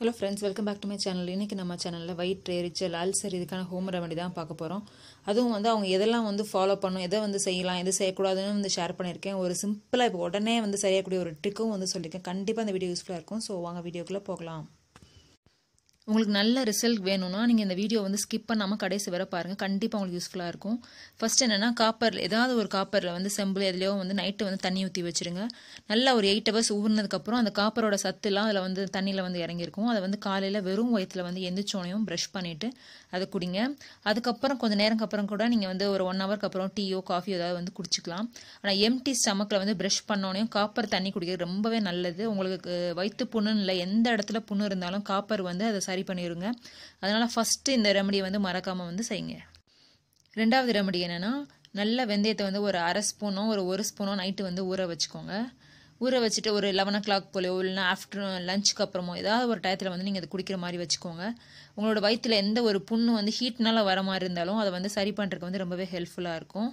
hello friends welcome back to my channel இன்றைக்கி நம்ம சேனலில் வயிட் எரிச்சல் ரிச்சல் அல்சர் இதுக்கான ஹோம் ரெமெடி தான் பார்க்க போகிறோம் அதுவும் வந்து அவங்க எதெல்லாம் வந்து ஃபாலோ பண்ணும் எதை வந்து செய்யலாம் எது செய்யக்கூடாதுன்னு வந்து ஷேர் பண்ணியிருக்கேன் ஒரு சிம்பிளாக இப்போ உடனே வந்து செய்யக்கூடிய ஒரு ட்ரிக்கும் வந்து சொல்லியிருக்கேன் கண்டிப்பாக அந்த வீடியோ யூஸ்ஃபுல்லாக இருக்கும் ஸோ வாங்க வீடியோக்குள்ளே போகலாம் உங்களுக்கு நல்ல ரிசல்ட் வேணும்னா நீங்கள் இந்த வீடியோ வந்து ஸ்கிப் பண்ணாமல் கடைசி வர பாருங்கள் கண்டிப்பாக உங்களுக்கு யூஸ்ஃபுல்லாக இருக்கும் ஃபஸ்ட் என்னென்னா காப்பர் ஏதாவது ஒரு காப்பரில் வந்து செம்பிள் எதுலையோ வந்து நைட்டு வந்து தண்ணி ஊற்றி வச்சுருங்க நல்லா ஒரு எயிட் ஹவர்ஸ் ஊறினதுக்கப்புறம் அந்த காப்பரோட சத்துலாம் அதில் வந்து தண்ணியில் வந்து இறங்கியிருக்கும் அதை வந்து காலையில் வெறும் வயிற்றில் வந்து எந்திரிச்சோனையும் ப்ரஷ் பண்ணிவிட்டு அதை குடிங்க அதுக்கப்புறம் கொஞ்சம் நேரம் அப்புறம் கூட நீங்கள் வந்து ஒரு ஒன் ஹவருக்கு அப்புறம் டீயோ காஃபியோ ஏதாவது வந்து குடிச்சிக்கலாம் ஆனால் எம்டி ஸ்டமக்கில் வந்து ப்ரஷ் பண்ணோடனையும் காப்பர் தண்ணி குடிக்கிறது ரொம்பவே நல்லது உங்களுக்கு வயிற்று புண்ணுன்னு இல்லை எந்த இடத்துல புண்ணு இருந்தாலும் காப்பர் வந்து அதை சரி பண்ணிடுங்க அதனால் ஃபஸ்ட்டு இந்த ரெமடியை வந்து மறக்காமல் வந்து செய்யுங்க ரெண்டாவது ரெமடி என்னென்னா நல்ல வெந்தயத்தை வந்து ஒரு அரை ஸ்பூனோ ஒரு ஒரு ஸ்பூனோ நைட்டு வந்து ஊற வச்சுக்கோங்க ஊற வச்சுட்டு ஒரு லெவன் ஓ கிளாக் போலயோ இல்லைனா ஆஃப்டர்நூன் லஞ்சுக்கு அப்புறமோ ஏதாவது ஒரு டயத்தில் வந்து நீங்கள் அதை குடிக்கிற மாதிரி வச்சுக்கோங்க உங்களோட வயிற்றில் எந்த ஒரு புண்ணு வந்து ஹீட்னால் வர மாதிரி இருந்தாலும் அதை வந்து சரி பண்ணுறதுக்கு வந்து ரொம்பவே ஹெல்ப்ஃபுல்லாக இருக்கும்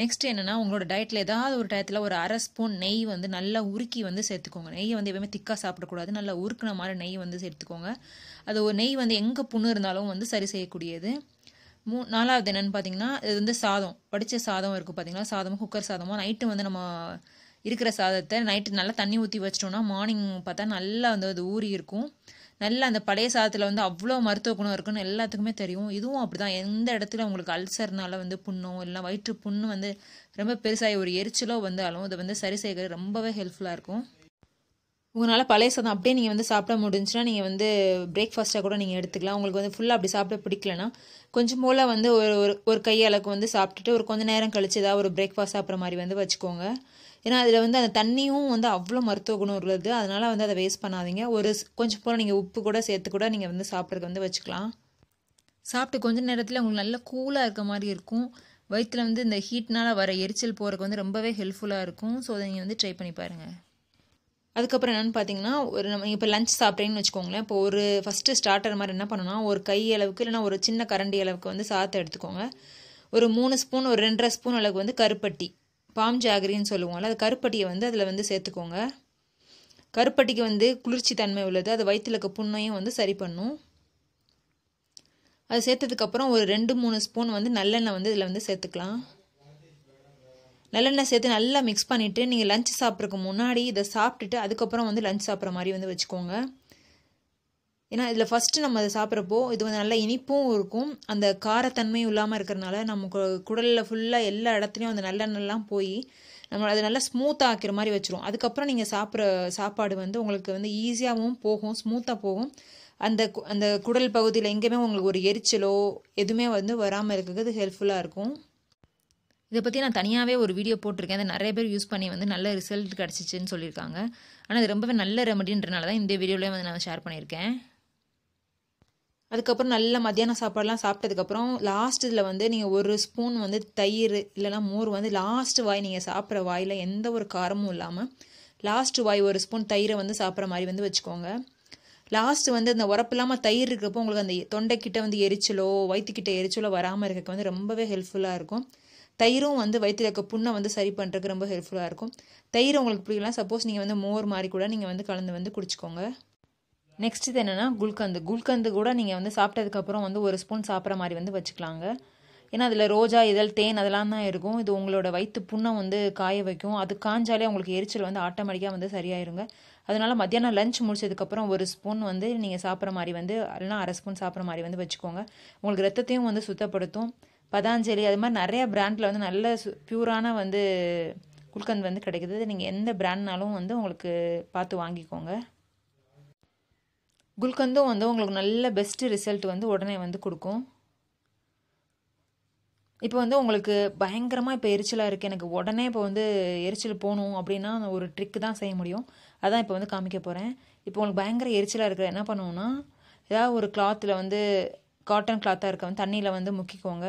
நெக்ஸ்ட் என்னென்னா உங்களோட டயட்டில் ஏதாவது ஒரு டயத்தில் ஒரு அரை ஸ்பூன் நெய் வந்து நல்லா உருக்கி வந்து சேர்த்துக்கோங்க நெய் வந்து எப்பவுமே திக்காக சாப்பிடக்கூடாது நல்லா உருக்கின மாதிரி நெய் வந்து சேர்த்துக்கோங்க அது ஒரு நெய் வந்து எங்கே புண்ணு இருந்தாலும் வந்து சரி செய்யக்கூடியது மூ நாலாவது என்னென்னு பார்த்தீங்கன்னா இது வந்து சாதம் படித்த சாதம் இருக்குது பார்த்தீங்கன்னா சாதமும் குக்கர் சாதமும் நைட்டு வந்து நம்ம இருக்கிற சாதத்தை நைட்டு நல்லா தண்ணி ஊற்றி வச்சிட்டோம்னா மார்னிங் பார்த்தா நல்லா வந்து அது ஊறி இருக்கும் நல்ல அந்த பழைய சாதத்தில் வந்து அவ்வளோ மருத்துவ குணம் இருக்குன்னு எல்லாத்துக்குமே தெரியும் இதுவும் அப்படி தான் எந்த இடத்துல உங்களுக்கு அல்சர்னால வந்து புண்ணோ இல்லை வயிற்று புண்ணு வந்து ரொம்ப பெருசாகி ஒரு எரிச்சலோ வந்தாலும் அதை வந்து சரி செய்கிறது ரொம்பவே ஹெல்ப்ஃபுல்லாக இருக்கும் உங்களால் பழைய சாதம் அப்படியே நீங்கள் வந்து சாப்பிட முடிஞ்சுன்னா நீங்கள் வந்து பிரேக்ஃபாஸ்ட்டாக கூட நீங்கள் எடுத்துக்கலாம் உங்களுக்கு வந்து ஃபுல்லாக அப்படி சாப்பிட பிடிக்கலனா கொஞ்சம் போல் வந்து ஒரு ஒரு கை அளவுக்கு வந்து சாப்பிட்டுட்டு ஒரு கொஞ்சம் நேரம் கழிச்சு ஏதாவது ஒரு பிரேக்ஃபாஸ்ட் சாப்பிட்ற மாதிரி வந்து வச்சுக்கோங்க ஏன்னா அதில் வந்து அந்த தண்ணியும் வந்து அவ்வளோ மருத்துவ குணம் உள்ளது அதனால் வந்து அதை வேஸ்ட் பண்ணாதீங்க ஒரு கொஞ்சம் போல் நீங்கள் உப்பு கூட சேர்த்து கூட நீங்கள் வந்து சாப்பிட்றதுக்கு வந்து வச்சுக்கலாம் சாப்பிட்டு கொஞ்ச நேரத்தில் உங்களுக்கு நல்லா கூலாக இருக்க மாதிரி இருக்கும் வயிற்றில் வந்து இந்த ஹீட்னால் வர எரிச்சல் போகிறதுக்கு வந்து ரொம்பவே ஹெல்ப்ஃபுல்லாக இருக்கும் ஸோ அதை நீங்கள் வந்து ட்ரை பண்ணி பாருங்கள் அதுக்கப்புறம் என்னென்னு பார்த்தீங்கன்னா ஒரு நம்ம இப்போ லஞ்ச் சாப்பிட்றீங்கன்னு வச்சுக்கோங்களேன் இப்போ ஒரு ஃபஸ்ட்டு ஸ்டார்டர் மாதிரி என்ன பண்ணணும்னா ஒரு கை அளவுக்கு இல்லைனா ஒரு சின்ன கரண்டி அளவுக்கு வந்து சாத்தை எடுத்துக்கோங்க ஒரு மூணு ஸ்பூன் ஒரு ரெண்டரை ஸ்பூன் அளவுக்கு வந்து கருப்பட்டி பாம் ஜாகரின்னு சொல்லுவோம்ல அது கருப்பட்டியை வந்து அதில் வந்து சேர்த்துக்கோங்க கருப்பட்டிக்கு வந்து குளிர்ச்சி தன்மை உள்ளது அது வயிற்றில் இருக்க புண்ணையும் வந்து சரி பண்ணும் அது சேர்த்ததுக்கப்புறம் ஒரு ரெண்டு மூணு ஸ்பூன் வந்து நல்லெண்ணெய் வந்து இதில் வந்து சேர்த்துக்கலாம் நல்லெண்ணெய் சேர்த்து நல்லா மிக்ஸ் பண்ணிவிட்டு நீங்கள் லஞ்ச் சாப்பிட்றதுக்கு முன்னாடி இதை சாப்பிட்டுட்டு அதுக்கப்புறம் வந்து லஞ்ச் சாப்பிட்ற மாதிரி வந்து வச்சுக்கோங்க ஏன்னா இதில் ஃபஸ்ட்டு நம்ம அதை சாப்பிட்றப்போ இது வந்து நல்லா இனிப்பும் இருக்கும் அந்த காரத்தன்மையும் இல்லாமல் இருக்கிறனால நம்ம குடலில் ஃபுல்லாக எல்லா இடத்துலையும் அந்த நல்லெண்ணெய்லாம் போய் நம்ம அதை நல்லா ஸ்மூத்தாக ஆக்கிற மாதிரி வச்சுரும் அதுக்கப்புறம் நீங்கள் சாப்பிட்ற சாப்பாடு வந்து உங்களுக்கு வந்து ஈஸியாகவும் போகும் ஸ்மூத்தாக போகும் அந்த அந்த குடல் பகுதியில் எங்கேயுமே உங்களுக்கு ஒரு எரிச்சலோ எதுவுமே வந்து வராமல் இருக்கிறது ஹெல்ப்ஃபுல்லாக இருக்கும் இதை பற்றி நான் தனியாகவே ஒரு வீடியோ போட்டிருக்கேன் அதை நிறைய பேர் யூஸ் பண்ணி வந்து நல்ல ரிசல்ட் கிடச்சிச்சின்னு சொல்லியிருக்காங்க ஆனால் அது ரொம்பவே நல்ல ரெமடின்றனால தான் இந்த வீடியோலேயே வந்து நான் ஷேர் பண்ணியிருக்கேன் அதுக்கப்புறம் நல்ல மத்தியானம் சாப்பாடெலாம் சாப்பிட்டதுக்கப்புறம் லாஸ்ட் இதில் வந்து நீங்கள் ஒரு ஸ்பூன் வந்து தயிர் இல்லைனா மோர் வந்து லாஸ்ட் வாய் நீங்கள் சாப்பிட்ற வாயில் எந்த ஒரு காரமும் இல்லாமல் லாஸ்ட் வாய் ஒரு ஸ்பூன் தயிரை வந்து சாப்பிட்ற மாதிரி வந்து வச்சுக்கோங்க லாஸ்ட் வந்து அந்த உரப்பு இல்லாமல் தயிர் இருக்கிறப்போ உங்களுக்கு அந்த தொண்டைக்கிட்ட வந்து எரிச்சலோ வயிற்றுக்கிட்ட எரிச்சலோ வராமல் இருக்க வந்து ரொம்பவே ஹெல்ப்ஃபுல்லாக இருக்கும் தயிரும் வந்து வயிற்றுல இருக்க புண்ணை வந்து சரி பண்ணுறதுக்கு ரொம்ப ஹெல்ப்ஃபுல்லாக இருக்கும் தயிர் உங்களுக்கு பிடிக்கலாம் சப்போஸ் நீங்கள் வந்து மோர் மாதிரி கூட நீங்கள் வந்து கலந்து வந்து குடிச்சிக்கோங்க நெக்ஸ்ட் இது என்னென்னா குல்கந்து குல்கந்து கூட நீங்கள் வந்து சாப்பிட்டதுக்கப்புறம் வந்து ஒரு ஸ்பூன் சாப்பிட்ற மாதிரி வந்து வச்சுக்கலாங்க ஏன்னா அதில் ரோஜா இதழ் தேன் அதெல்லாம் தான் இருக்கும் இது உங்களோட வயிற்று புண்ணை வந்து காய வைக்கும் அது காஞ்சாலே உங்களுக்கு எரிச்சல் வந்து ஆட்டோமேட்டிக்காக வந்து சரியாயிருங்க அதனால் மத்தியானம் லஞ்ச் முடிச்சதுக்கப்புறம் ஒரு ஸ்பூன் வந்து நீங்கள் சாப்பிட்ற மாதிரி வந்து இல்லைனா அரை ஸ்பூன் சாப்பிட்ற மாதிரி வந்து வச்சுக்கோங்க உங்களுக்கு ரத்தத்தையும் வந்து சுத்தப்படுத்தும் பதாஞ்சலி அது மாதிரி நிறைய பிராண்டில் வந்து நல்ல சு பியூரான வந்து குல்கந்து வந்து கிடைக்குது நீங்கள் எந்த பிராண்ட்னாலும் வந்து உங்களுக்கு பார்த்து வாங்கிக்கோங்க குல்கந்தும் வந்து உங்களுக்கு நல்ல பெஸ்ட்டு ரிசல்ட் வந்து உடனே வந்து கொடுக்கும் இப்போ வந்து உங்களுக்கு பயங்கரமாக இப்போ எரிச்சலாக இருக்குது எனக்கு உடனே இப்போ வந்து எரிச்சல் போகணும் அப்படின்னா ஒரு ட்ரிக்கு தான் செய்ய முடியும் அதான் இப்போ வந்து காமிக்க போகிறேன் இப்போ உங்களுக்கு பயங்கர எரிச்சலாக இருக்கிற என்ன பண்ணுவோன்னா ஏதாவது ஒரு கிளாத்தில் வந்து காட்டன் கிளாத்தாக இருக்க வந்து தண்ணியில் வந்து முக்கிக்கோங்க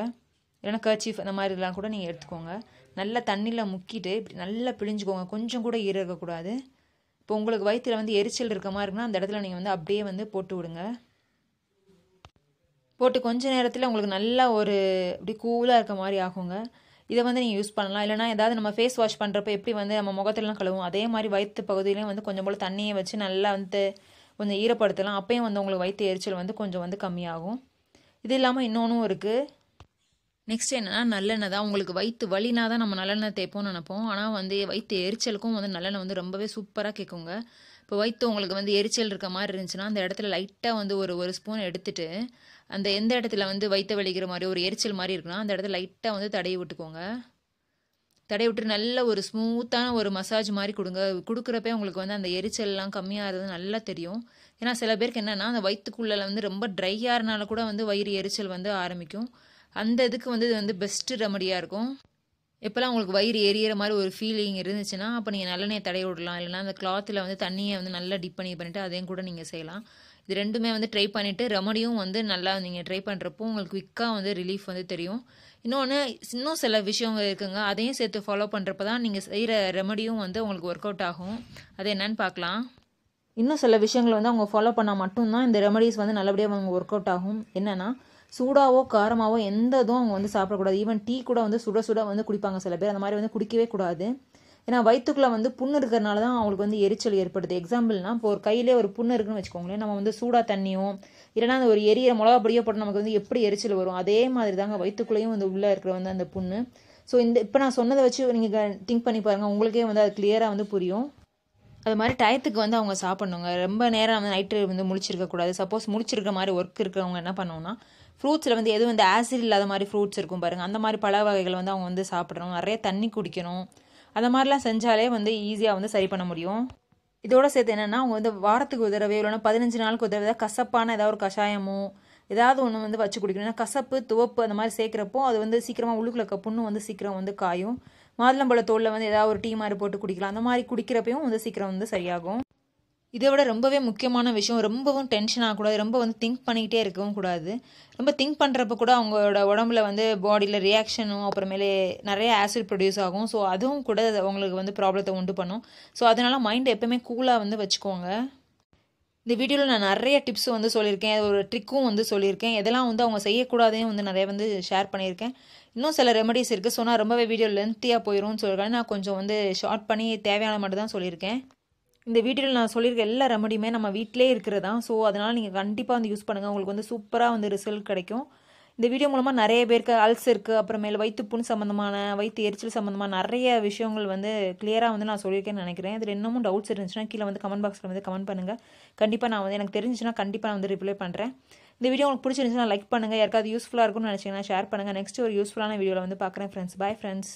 இல்லைன்னா கர்ச்சீஃப் அந்த மாதிரிலாம் கூட நீங்கள் எடுத்துக்கோங்க நல்லா தண்ணியில் முக்கிட்டு இப்படி நல்லா பிழிஞ்சுக்கோங்க கொஞ்சம் கூட ஈரக்கக்கூடாது இப்போ உங்களுக்கு வயிற்றில் வந்து எரிச்சல் இருக்க மாதிரி இருக்குன்னா அந்த இடத்துல நீங்கள் வந்து அப்படியே வந்து போட்டு விடுங்க போட்டு கொஞ்ச நேரத்தில் உங்களுக்கு நல்லா ஒரு இப்படி கூலாக இருக்க மாதிரி ஆகுங்க இதை வந்து நீங்கள் யூஸ் பண்ணலாம் இல்லைனா ஏதாவது நம்ம ஃபேஸ் வாஷ் பண்ணுறப்ப எப்படி வந்து நம்ம முகத்திலலாம் கழுவும் அதே மாதிரி வயிற்று பகுதியிலையும் வந்து கொஞ்சம் போல் தண்ணியை வச்சு நல்லா வந்து கொஞ்சம் ஈரப்படுத்தலாம் அப்பயும் வந்து உங்களுக்கு வயிற்று எரிச்சல் வந்து கொஞ்சம் வந்து கம்மியாகும் இது இல்லாமல் இன்னொன்றும் இருக்குது நெக்ஸ்ட் என்னென்னா நல்லெண்ணெய் தான் உங்களுக்கு வயிற்று வலினா தான் நம்ம நல்லெண்ணெய் தேய்ப்போம்னு நினைப்போம் ஆனால் வந்து வயிற்று எரிச்சலுக்கும் வந்து நல்லெண்ணெய் வந்து ரொம்பவே சூப்பராக கேட்குங்க இப்போ வயிற்று உங்களுக்கு வந்து எரிச்சல் இருக்க மாதிரி இருந்துச்சுன்னா அந்த இடத்துல லைட்டாக வந்து ஒரு ஒரு ஸ்பூன் எடுத்துட்டு அந்த எந்த இடத்துல வந்து வயிற்று வலிக்கிற மாதிரி ஒரு எரிச்சல் மாதிரி இருக்குன்னா அந்த இடத்துல லைட்டாக வந்து தடையை விட்டுக்கோங்க தடையை விட்டு நல்ல ஒரு ஸ்மூத்தான ஒரு மசாஜ் மாதிரி கொடுங்க கொடுக்குறப்பே உங்களுக்கு வந்து அந்த எரிச்சல்லாம் கம்மியாகிறது நல்லா தெரியும் ஏன்னா சில பேருக்கு என்னென்னா அந்த வயிற்றுக்குள்ளே வந்து ரொம்ப ட்ரையாகிறனால கூட வந்து வயிறு எரிச்சல் வந்து ஆரம்பிக்கும் அந்த இதுக்கு வந்து இது வந்து பெஸ்ட்டு ரெமடியாக இருக்கும் எப்போல்லாம் உங்களுக்கு வயிறு எரியிற மாதிரி ஒரு ஃபீலிங் இருந்துச்சுன்னா அப்போ நீங்கள் நல்லெண்ணெய் தடை விடலாம் இல்லைனா அந்த கிளாத்தில் வந்து தண்ணியை வந்து நல்லா டிப் பண்ணி பண்ணிவிட்டு அதையும் கூட நீங்கள் செய்யலாம் இது ரெண்டுமே வந்து ட்ரை பண்ணிவிட்டு ரெமடியும் வந்து நல்லா நீங்கள் ட்ரை பண்ணுறப்போ உங்களுக்கு குவிக்காக வந்து ரிலீஃப் வந்து தெரியும் இன்னொன்று இன்னும் சில விஷயங்க இருக்குங்க அதையும் சேர்த்து ஃபாலோ பண்ணுறப்ப தான் நீங்கள் செய்கிற ரெமடியும் வந்து உங்களுக்கு ஒர்க் அவுட் ஆகும் அது என்னன்னு பார்க்கலாம் இன்னும் சில விஷயங்களை வந்து அவங்க ஃபாலோ பண்ணால் மட்டும்தான் இந்த ரெமடிஸ் வந்து நல்லபடியாக அவங்க ஒர்க் அவுட் ஆகும் என்னென்னா சூடாவோ காரமாவோ எந்த இதுவும் அவங்க வந்து சாப்பிடக்கூடாது ஈவன் டீ கூட வந்து சுட சுட வந்து குடிப்பாங்க சில பேர் அந்த மாதிரி வந்து குடிக்கவே கூடாது ஏன்னா வயிற்றுக்குள்ளே வந்து புண்ணு இருக்கிறனால தான் அவங்களுக்கு வந்து எரிச்சல் ஏற்படுது எக்ஸாம்பிள்னா இப்போ ஒரு கையிலே ஒரு புண்ணு இருக்குன்னு வச்சுக்கோங்களேன் நம்ம வந்து சூடாக தண்ணியும் இல்லைனா அந்த ஒரு எரிய மிளகா பொடியோ போட்டு நமக்கு வந்து எப்படி எரிச்சல் வரும் அதே மாதிரி தாங்க வயிற்றுக்குள்ளேயும் வந்து உள்ளே இருக்கிற வந்து அந்த புண்ணு ஸோ இந்த இப்போ நான் சொன்னதை வச்சு நீங்கள் திங்க் பண்ணி பாருங்கள் உங்களுக்கே வந்து அது கிளியராக வந்து புரியும் அது மாதிரி டயத்துக்கு வந்து அவங்க சாப்பிட்ணுங்க ரொம்ப நேரம் வந்து நைட்டு வந்து முடிச்சிருக்கக்கூடாது சப்போஸ் முடிச்சிருக்கிற மாதிரி ஒர்க் இருக்கிறவங்க என்ன பண்ணுவோம்னா ஃப்ரூட்ஸில் வந்து எதுவும் இந்த ஆசிட் இல்லாத மாதிரி ஃப்ரூட்ஸ் இருக்கும் பாருங்கள் அந்த மாதிரி பல வகைகள் வந்து அவங்க வந்து சாப்பிடணும் நிறைய தண்ணி குடிக்கணும் அந்த மாதிரிலாம் செஞ்சாலே வந்து ஈஸியாக வந்து சரி பண்ண முடியும் இதோட சேர்த்து என்னென்னா அவங்க வந்து வாரத்துக்கு உதறவே இல்லைன்னா பதினஞ்சு நாளுக்கு உதறவை கசப்பான ஏதாவது ஒரு கஷாயமோ ஏதாவது ஒன்று வந்து வச்சு குடிக்கணும் ஏன்னா கசப்பு துவப்பு அந்த மாதிரி சேர்க்குறப்போ அது வந்து சீக்கிரமாக உள்ளுக்குள்ள புண்ணு வந்து சீக்கிரம் வந்து காயும் மாதுளம்பழ தோலில் வந்து ஏதாவது ஒரு டீ மாதிரி போட்டு குடிக்கலாம் அந்த மாதிரி குடிக்கிறப்பையும் வந்து சீக்கிரம் வந்து சரியாகும் இதை விட ரொம்பவே முக்கியமான விஷயம் ரொம்பவும் டென்ஷன் ஆகக்கூடாது ரொம்ப வந்து திங்க் பண்ணிக்கிட்டே இருக்கவும் கூடாது ரொம்ப திங்க் பண்ணுறப்ப கூட அவங்களோட உடம்புல வந்து பாடியில் ரியாக்ஷனும் அப்புறமேலே நிறைய ஆசிட் ப்ரொடியூஸ் ஆகும் ஸோ அதுவும் கூட அவங்களுக்கு வந்து ப்ராப்ளத்தை உண்டு பண்ணும் ஸோ அதனால் மைண்டை எப்போவுமே கூலாக வந்து வச்சுக்கோங்க இந்த வீடியோவில் நான் நிறைய டிப்ஸும் வந்து சொல்லியிருக்கேன் ஒரு ட்ரிக்கும் வந்து சொல்லியிருக்கேன் இதெல்லாம் வந்து அவங்க செய்யக்கூடாதையும் வந்து நிறைய வந்து ஷேர் பண்ணியிருக்கேன் இன்னும் சில ரெமடிஸ் இருக்குது ஸோ நான் ரொம்பவே வீடியோ லென்த்தியாக போயிடும்னு சொல்கிறேன் நான் கொஞ்சம் வந்து ஷார்ட் பண்ணி தேவையான மட்டும் தான் சொல்லியிருக்கேன் இந்த வீடியோவில் நான் சொல்லியிருக்க எல்லா ரெமடியுமே நம்ம வீட்டிலே இருக்கிறதா ஸோ அதனால் நீங்கள் கண்டிப்பாக வந்து யூஸ் பண்ணுங்கள் உங்களுக்கு வந்து சூப்பராக வந்து ரிசல்ட் கிடைக்கும் இந்த வீடியோ மூலமாக நிறைய பேருக்கு அல்சருக்கு அப்புறமேல வயிற்றுப்புண் சம்மந்தமான வயிற்று எரிச்சல் சம்மந்தமான நிறைய விஷயங்கள் வந்து கிளியராக வந்து நான் சொல்லியிருக்கேன்னு நினைக்கிறேன் இதில் இன்னமும் டவுட்ஸ் இருந்துச்சுன்னா கீழே வந்து கமெண்ட் பாக்ஸில் வந்து கமெண்ட் பண்ணுங்கள் கண்டிப்பாக நான் வந்து எனக்கு தெரிஞ்சுன்னா கண்டிப்பாக நான் வந்து ரிப்ளை பண்ணுறேன் இந்த வீடியோ உங்களுக்கு பிடிச்சிருந்துச்சுன்னா லைக் பண்ணுங்கள் யாருக்காவது யூஸ்ஃபுல்லாக இருக்கும்னு நினச்சிங்கன்னா ஷேர் பண்ணுங்கள் நெக்ஸ்ட் ஒரு யூஸ்ஃபுல்லான வீடியோவில் வந்து பார்க்குறேன் ஃப்ரெண்ட்ஸ் பாய் ஃப்ரெண்ட்ஸ்